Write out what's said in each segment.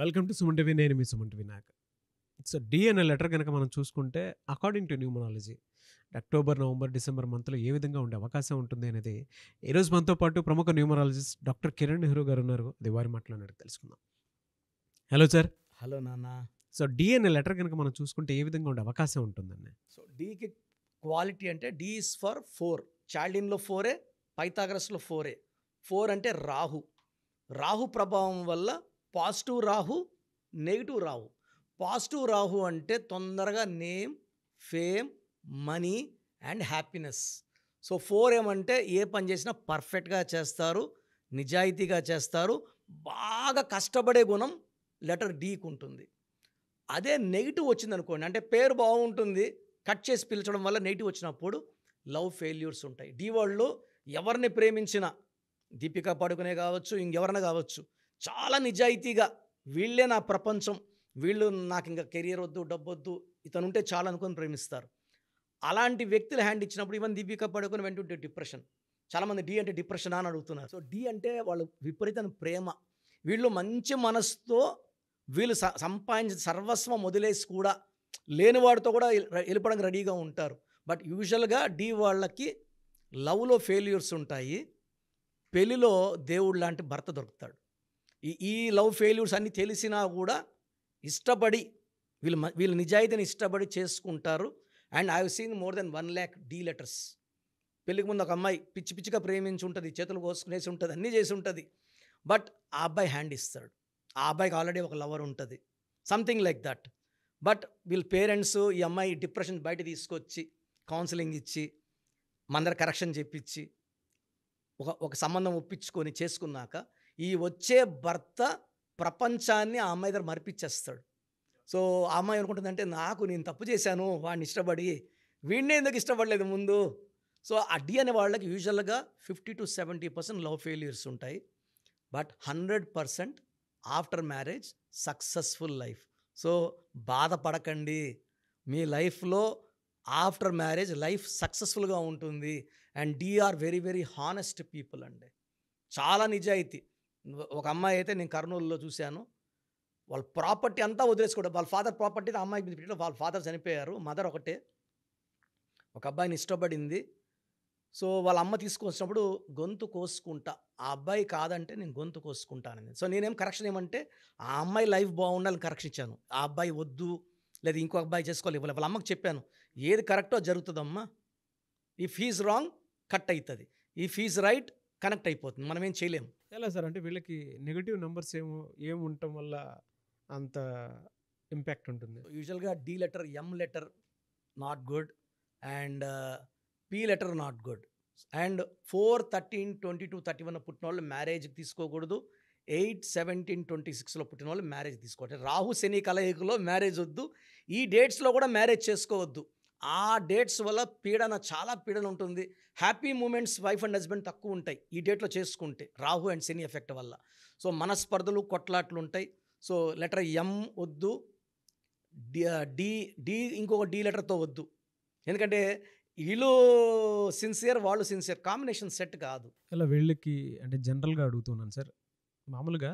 welcome to Suman TV నేను మీ సుమంటి వినాయక్ సో డి అనే లెటర్ కనుక మనం చూసుకుంటే according to numerology October November December మంత్లో ఏ విధంగా ఉండే అవకాశం ఉంటుంది అనేది ఈరోజు మనతో పాటు ప్రముఖ న్యూమరాలజిస్ట్ డాక్టర్ కిరణ్ నెహ్రూ గారు ఉన్నారు అది వారి మాటలో తెలుసుకుందాం హలో సార్ హలో నాన్న సో డి అనే లెటర్ కనుక మనం చూసుకుంటే ఏ విధంగా ఉండే అవకాశం ఉంటుందండి సో డికి క్వాలిటీ అంటే డి ఇస్ ఫర్ ఫోర్ చాల్డిన్లో ఫోరే పైతాగ్రస్లో ఫోరే ఫోర్ అంటే రాహు రాహు ప్రభావం వల్ల positive Rahu negative Rahu positive Rahu అంటే తొందరగా name fame money and happiness so four ఏమంటే ఏ పని చేసినా పర్ఫెక్ట్గా చేస్తారు నిజాయితీగా చేస్తారు బాగా కష్టపడే గుణం లెటర్ డీకి ఉంటుంది అదే నెగిటివ్ వచ్చింది అనుకోండి అంటే పేరు బాగుంటుంది కట్ చేసి పిలిచడం వల్ల నెగిటివ్ వచ్చినప్పుడు లవ్ ఫెయిల్యూర్స్ ఉంటాయి డీ వాళ్ళు ఎవరిని ప్రేమించినా దీపికా పడుకునే కావచ్చు ఇంకెవరిన కావచ్చు చాలా నిజాయితీగా వీళ్ళే నా ప్రపంచం వీళ్ళు నాకు ఇంకా కెరియర్ వద్దు డబ్బు వద్దు ఇతను ఉంటే చాలా అనుకొని ప్రేమిస్తారు అలాంటి వ్యక్తులు హ్యాండ్ ఇచ్చినప్పుడు ఇవన్నీ దివ్యక పడుకొని వెంటుంటే డిప్రెషన్ చాలామంది డి అంటే డిప్రెషన్ అని అడుగుతున్నారు సో డి అంటే వాళ్ళు విపరీతం ప్రేమ వీళ్ళు మంచి మనసుతో వీళ్ళు సంపాదించిన సర్వస్వం వదిలేసి కూడా లేనివాడితో కూడా వెళ్ళిపోవడానికి రెడీగా ఉంటారు బట్ యూజువల్గా డి వాళ్ళకి లవ్లో ఫెయిల్యూర్స్ ఉంటాయి పెళ్లిలో దేవుడు లాంటి భర్త దొరుకుతాడు ఈ ఈ లవ్ ఫెయిల్యూర్స్ అన్ని తెలిసినా కూడా ఇష్టపడి వీళ్ళు వీళ్ళు నిజాయితీని ఇష్టపడి చేసుకుంటారు and I seen more than one lack D letters పెళ్ళికి ముందు ఒక అమ్మాయి పిచ్చి పిచ్చిగా ప్రేమించి ఉంటుంది చేతులు కోసుకునేసి ఉంటుంది అన్నీ చేసి ఉంటుంది బట్ ఆ అబ్బాయి హ్యాండ్ ఇస్తాడు ఆ అబ్బాయికి ఆల్రెడీ ఒక లవర్ ఉంటుంది సంథింగ్ లైక్ దట్ బట్ వీళ్ళ పేరెంట్స్ ఈ అమ్మాయి డిప్రెషన్ బయట తీసుకొచ్చి కౌన్సిలింగ్ ఇచ్చి మందర కరెక్షన్ చెప్పించి ఒక ఒక సంబంధం ఒప్పించుకొని చేసుకున్నాక ఈ వచ్చే భర్త ప్రపంచాన్ని ఆ అమ్మాయి దగ్గర మరిపించేస్తాడు సో ఆ అమ్మాయి అనుకుంటుందంటే నాకు నేను తప్పు చేశాను వాడిని ఇష్టపడి వీడినే ఎందుకు ఇష్టపడలేదు ముందు సో అడ్డి అనే వాళ్ళకి యూజువల్గా fifty to seventy percent love failures ఉంటాయి but hundred percent after marriage successful life so బాధపడకండి మీ లైఫ్లో ఆఫ్టర్ మ్యారేజ్ లైఫ్ సక్సెస్ఫుల్గా ఉంటుంది and D are very very honest people అండి చాలా నిజాయితీ ఒక అమ్మాయి అయితే నేను కర్నూలులో చూశాను వాళ్ళ ప్రాపర్టీ అంతా వదిలేసుకోవడం వాళ్ళ ఫాదర్ ప్రాపర్టీ అమ్మాయి మీద పెట్టారు వాళ్ళ ఫాదర్ చనిపోయారు మదర్ ఒకటే ఒక అబ్బాయిని ఇష్టపడింది సో వాళ్ళ అమ్మ తీసుకొచ్చినప్పుడు గొంతు కోసుకుంటా ఆ అబ్బాయి కాదంటే నేను గొంతు కోసుకుంటానని సో నేనేం కరెక్షన్ ఏమంటే ఆ అమ్మాయి లైఫ్ బాగుండాలని కరెక్షన్ ఇచ్చాను ఆ అబ్బాయి వద్దు లేదా ఇంకో అబ్బాయి చేసుకోవాలి ఇవ్వాలి వాళ్ళ అమ్మకి చెప్పాను ఏది కరెక్టో జరుగుతుందమ్మా ఈ ఫీజు రాంగ్ కట్ అవుతుంది ఈ ఫీజు రైట్ కనెక్ట్ అయిపోతుంది మనం ఏం చేయలేము ఎలా సార్ అంటే వీళ్ళకి నెగిటివ్ నెంబర్స్ ఏమో ఏమి ఉండటం వల్ల అంత ఇంపాక్ట్ ఉంటుంది యూజువల్గా D letter M letter not good and P letter not good and four thirteen twenty two thirty one పుట్టిన వాళ్ళు మ్యారేజ్కి తీసుకోకూడదు ఎయిట్ సెవెంటీన్ ట్వంటీ సిక్స్లో పుట్టిన వాళ్ళు మ్యారేజ్ తీసుకోవాలి రాహు శని కలయికలో మ్యారేజ్ వద్దు ఈ డేట్స్లో కూడా మ్యారేజ్ చేసుకోవద్దు ఆ డేట్స్ వల్ల పీడన చాలా పీడన ఉంటుంది happy moments wife and husband తక్కువ ఉంటాయి ఈ డేట్లో చేసుకుంటే రాహు అండ్ శని ఎఫెక్ట్ వల్ల సో మనస్పర్ధలు కొట్లాట్లు ఉంటాయి సో లెటర్ ఎం వద్దు డి డి ఇంకొక డి లెటర్తో వద్దు ఎందుకంటే వీళ్ళు సిన్సియర్ వాళ్ళు సిన్సియర్ కాంబినేషన్ సెట్ కాదు ఇలా వీళ్ళకి అంటే జనరల్గా అడుగుతున్నాను సార్ మామూలుగా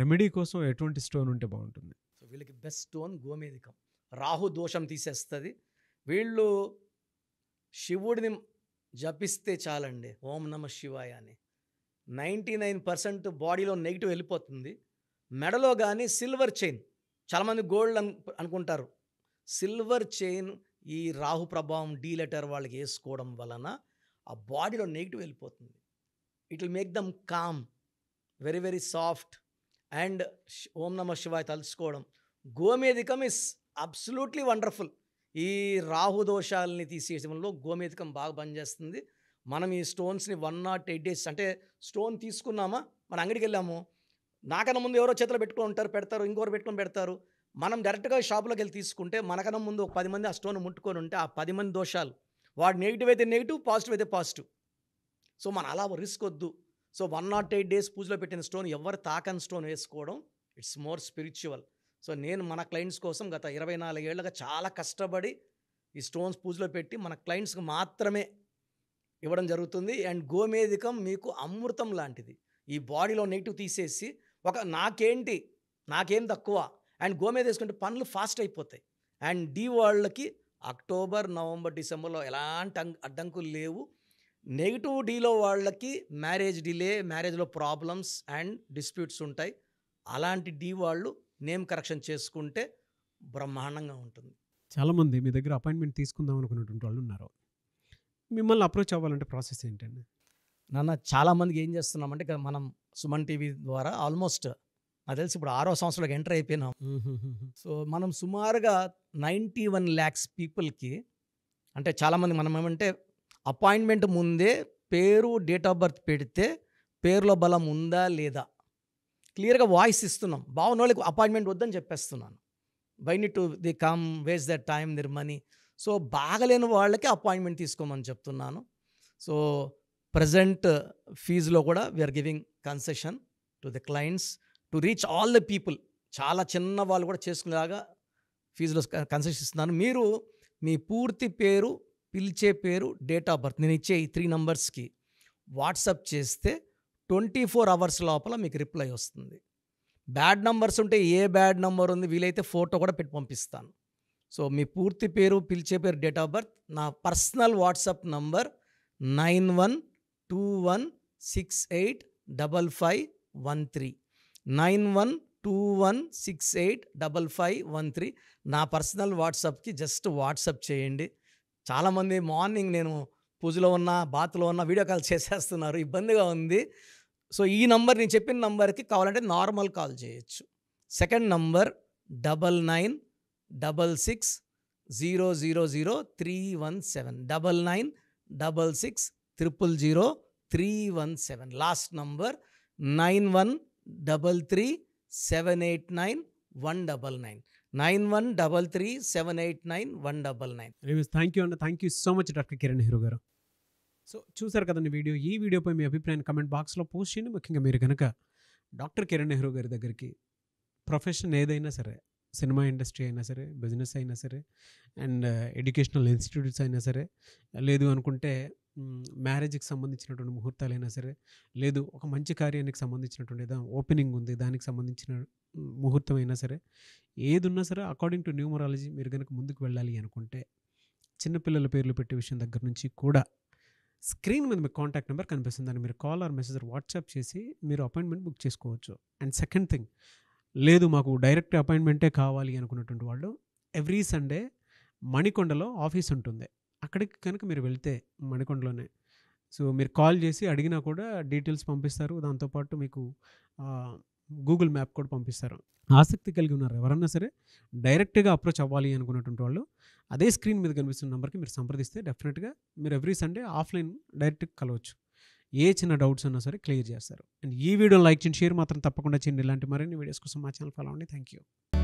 రెమెడీ కోసం ఎటువంటి స్టోన్ ఉంటే బాగుంటుంది సో వీళ్ళకి బెస్ట్ స్టోన్ గోమేధికం రాహు దోషం తీసేస్తుంది వీళ్ళు శివుడిని జపిస్తే చాలండి ఓం నమ శివాయ అని నైంటీ నైన్ పర్సెంట్ బాడీలో నెగిటివ్ వెళ్ళిపోతుంది మెడలో కానీ సిల్వర్ చైన్ చాలామంది గోల్డ్ అను అనుకుంటారు సిల్వర్ చైన్ ఈ రాహు ప్రభావం డీ లెటర్ వాళ్ళకి వేసుకోవడం వలన ఆ బాడీలో నెగిటివ్ వెళ్ళిపోతుంది it will make them calm very very soft and ఓం నమ శివాయ తలుచుకోవడం గోమేధికం ఇస్ అబ్సల్యూట్లీ వండర్ఫుల్ ఈ రాహు దోషాలని తీసేయడంలో గోమేతికం బాగా పనిచేస్తుంది మనం ఈ స్టోన్స్ని వన్ నాట్ ఎయిట్ డేస్ అంటే స్టోన్ తీసుకున్నామా మనం అంగడికి వెళ్ళాము నాకన్నా ముందు ఎవరో చేతిలో పెట్టుకొని ఉంటారు పెడతారు ఇంకోరు పెట్టుకొని పెడతారు మనం డైరెక్ట్గా షాపులోకి వెళ్ళి తీసుకుంటే మనకన్నా ముందు ఒక పది మంది ఆ స్టోన్ ముట్టుకొని ఉంటే ఆ పది మంది దోషాలు వాడు నెగిటివ్ అయితే నెగిటివ్ పాజిటివ్ అయితే పాజిటివ్ సో మన అలా రిస్క్ వద్దు so one nought eight days పూజలో పెట్టిన స్టోన్ ఎవరు తాకని స్టోన్ వేసుకోవడం ఇట్స్ మోర్ స్పిరిచువల్ సో నేను మన క్లయింట్స్ కోసం గత ఇరవై నాలుగేళ్లుగా చాలా కష్టపడి ఈ స్టోన్స్ పూజలో పెట్టి మన క్లయింట్స్కి మాత్రమే ఇవ్వడం జరుగుతుంది అండ్ గోమేధికం మీకు అమృతం లాంటిది ఈ బాడీలో నెగిటివ్ తీసేసి ఒక నాకేంటి నాకేం తక్కువ అండ్ గోమేద వేసుకుంటే పనులు ఫాస్ట్ అయిపోతాయి అండ్ డీ వాళ్ళకి అక్టోబర్ నవంబర్ డిసెంబర్లో ఎలాంటి అడ్డంకులు లేవు నెగిటివ్ డీలో వాళ్ళకి మ్యారేజ్ డిలే మ్యారేజ్లో ప్రాబ్లమ్స్ అండ్ డిస్ప్యూట్స్ ఉంటాయి అలాంటి డీ వాళ్ళు నేమ్ కరెక్షన్ చేసుకుంటే బ్రహ్మాండంగా ఉంటుంది చాలామంది మీ దగ్గర అపాయింట్మెంట్ తీసుకుందాం అనుకున్నటువంటి వాళ్ళు ఉన్నారు మిమ్మల్ని అప్రోచ్ అవ్వాలంటే ప్రాసెస్ ఏంటండి నాన్న చాలామందికి ఏం చేస్తున్నామంటే ఇక మనం సుమన్ టీవీ ద్వారా ఆల్మోస్ట్ నాకు తెలిసి ఇప్పుడు ఆరో సంవత్సరాలకు ఎంటర్ అయిపోయినాం సో మనం సుమారుగా నైంటీ వన్ ల్యాక్స్ పీపుల్కి అంటే చాలామంది మనం ఏమంటే అపాయింట్మెంట్ ముందే పేరు డేట్ ఆఫ్ బర్త్ పెడితే పేరులో బలం ఉందా లేదా క్లియర్గా వాయిస్ ఇస్తున్నాం బాగున్న వాళ్ళకి అపాయింట్మెంట్ వద్దని చెప్పేస్తున్నాను by need to the come waste that time their money so బాగలేని వాళ్ళకి అపాయింట్మెంట్ తీసుకోమని చెప్తున్నాను సో ప్రజెంట్ ఫీజులో కూడా we are giving concession to the clients to reach all the people చాలా చిన్న వాళ్ళు కూడా చేసుకునేలాగా ఫీజులో కన్సెషన్ ఇస్తున్నాను మీరు మీ పూర్తి పేరు పిలిచే పేరు డేట్ ఆఫ్ బర్త్ నేను ఇచ్చే ఈ త్రీ నంబర్స్కి వాట్సప్ చేస్తే ట్వంటీ ఫోర్ అవర్స్ లోపల మీకు రిప్లై వస్తుంది బ్యాడ్ నంబర్స్ ఉంటే ఏ బ్యాడ్ నంబర్ ఉంది వీలైతే ఫోటో కూడా పెట్టి పంపిస్తాను సో మీ పూర్తి పేరు పిలిచే పేరు డేట్ ఆఫ్ బర్త్ నా personal WhatsApp number nine one two one six eight double five one three nine one two one six eight double five one three నా పర్సనల్ వాట్సాప్కి జస్ట్ వాట్సాప్ చేయండి చాలామంది మార్నింగ్ నేను పూజలో ఉన్న బాత్లో ఉన్న వీడియో కాల్ చేసేస్తున్నారు ఇబ్బందిగా ఉంది సో ఈ నంబర్ నేను చెప్పిన నంబర్కి కావాలంటే నార్మల్ కాల్ చేయొచ్చు second number double nine double six zero zero zero three one seven double nine double six triple zero three one seven last number nine one double three seven eight nine one double nine nine one double three seven eight nine one double nine thank you అండి thank you so much doctor Kiran hero గారు so చూసారు కదండి video ఈ వీడియోపై మీ అభిప్రాయాన్ని comment బాక్స్లో post చేయండి ముఖ్యంగా మీరు కనుక డాక్టర్ కిరణ్ నెహ్రూ గారి దగ్గరికి ప్రొఫెషన్ ఏదైనా సరే సినిమా ఇండస్ట్రీ అయినా సరే బిజినెస్ అయినా సరే అండ్ ఎడ్యుకేషనల్ ఇన్స్టిట్యూట్స్ అయినా సరే లేదు అనుకుంటే మ్యారేజ్కి సంబంధించినటువంటి ముహూర్తాలైనా సరే లేదు ఒక మంచి కార్యానికి సంబంధించినటువంటి ఏదో ఓపెనింగ్ ఉంది దానికి సంబంధించిన ముహూర్తం అయినా సరే ఏది ఉన్నా సరే అకార్డింగ్ టు న్యూమరాలజీ మీరు కనుక ముందుకు వెళ్ళాలి అనుకుంటే చిన్నపిల్లల పేర్లు పెట్టే విషయం దగ్గర నుంచి కూడా స్క్రీన్ మీద మీకు కాంటాక్ట్ నెంబర్ కనిపిస్తుంది దాన్ని మీరు కాల్ ఆర్ మెసేజ్ వాట్సాప్ చేసి మీరు అపాయింట్మెంట్ బుక్ చేసుకోవచ్చు అండ్ సెకండ్ థింగ్ లేదు మాకు డైరెక్ట్ అపాయింట్మెంటే కావాలి అనుకున్నటువంటి వాళ్ళు ఎవ్రీ సండే మణికొండలో ఆఫీస్ ఉంటుంది అక్కడికి కనుక మీరు వెళ్తే మణికొండలోనే సో మీరు కాల్ చేసి అడిగినా కూడా డీటెయిల్స్ పంపిస్తారు దాంతోపాటు మీకు గూగుల్ మ్యాప్ కూడా పంపిస్తారు ఆసక్తి కలిగి ఉన్నారు ఎవరన్నా సరే డైరెక్ట్గా అప్రోచ్ అవ్వాలి అనుకున్నటువంటి వాళ్ళు అదే స్క్రీన్ మీద కనిపిస్తున్న నెంబర్కి మీరు సంప్రదిస్తే డెఫినెట్గా మీరు ఎవ్రీ సండే ఆఫ్లైన్ డైరెక్ట్గా కలవచ్చు ఏ చిన్న డౌట్స్ ఉన్నా సరే క్లియర్ చేస్తారు అండ్ ఈ వీడియో లైక్ చేయండి షేర్ మాత్రం తప్పకుండా చేయండి ఇలాంటి మరిన్ని వీడియోస్ కోసం మా ఛానల్ ఫాలో అవ్వండి థ్యాంక్ యూ